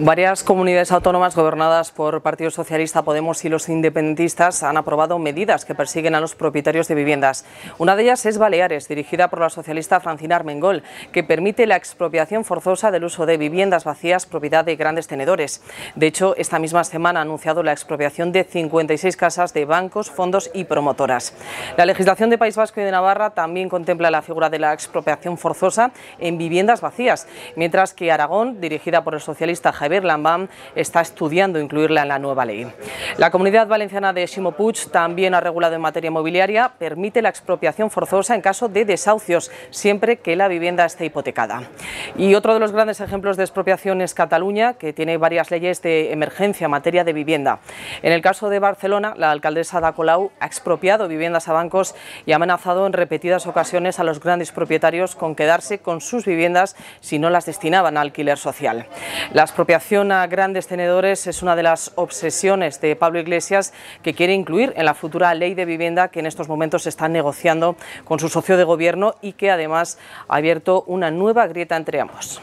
Varias comunidades autónomas gobernadas por Partido Socialista, Podemos y los independentistas han aprobado medidas que persiguen a los propietarios de viviendas. Una de ellas es Baleares, dirigida por la socialista Francina Armengol, que permite la expropiación forzosa del uso de viviendas vacías propiedad de grandes tenedores. De hecho, esta misma semana ha anunciado la expropiación de 56 casas de bancos, fondos y promotoras. La legislación de País Vasco y de Navarra también contempla la figura de la expropiación forzosa en viviendas vacías, mientras que Aragón, dirigida por el socialista socialista Javier está estudiando incluirla en la nueva ley. La comunidad valenciana de Ximo Puig también ha regulado en materia inmobiliaria, permite la expropiación forzosa en caso de desahucios, siempre que la vivienda esté hipotecada. Y otro de los grandes ejemplos de expropiación es Cataluña, que tiene varias leyes de emergencia en materia de vivienda. En el caso de Barcelona, la alcaldesa Dacolau Colau ha expropiado viviendas a bancos y ha amenazado en repetidas ocasiones a los grandes propietarios con quedarse con sus viviendas si no las destinaban a alquiler social. La expropiación a grandes tenedores es una de las obsesiones de Pablo Iglesias que quiere incluir en la futura ley de vivienda que en estos momentos se está negociando con su socio de gobierno y que además ha abierto una nueva grieta entre ambos.